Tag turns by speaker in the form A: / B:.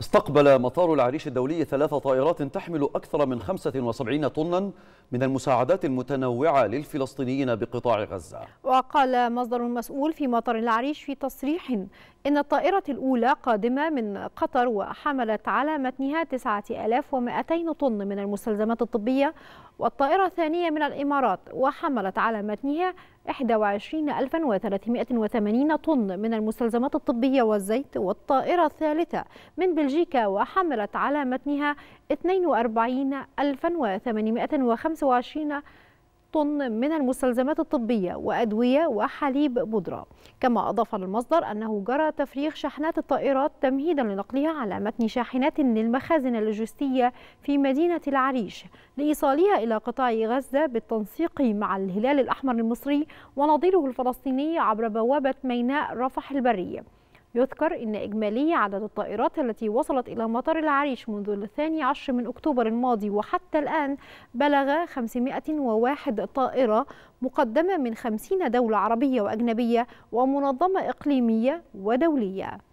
A: استقبل مطار العريش الدولي ثلاث طائرات تحمل أكثر من 75 طنا من المساعدات المتنوعة للفلسطينيين بقطاع غزة
B: وقال مصدر مسؤول في مطار العريش في تصريح إن الطائرة الأولى قادمة من قطر وحملت على متنها 9200 طن من المستلزمات الطبية والطائرة الثانية من الإمارات وحملت على متنها 21380 طن من المستلزمات الطبية والزيت والطائرة الثالثة من بلجيكا وحملت على متنها 42805 25 طن من المستلزمات الطبية وأدوية وحليب بودرة كما أضاف المصدر أنه جرى تفريغ شاحنات الطائرات تمهيدا لنقلها على متن شاحنات للمخازن اللوجستية في مدينة العريش لإيصالها إلى قطاع غزة بالتنسيق مع الهلال الأحمر المصري ونظيره الفلسطيني عبر بوابة ميناء رفح البرية يذكر أن إجمالي عدد الطائرات التي وصلت إلى مطار العريش منذ الثاني عشر من أكتوبر الماضي وحتى الآن بلغ 501 طائرة مقدمة من 50 دولة عربية وأجنبية ومنظمة إقليمية ودولية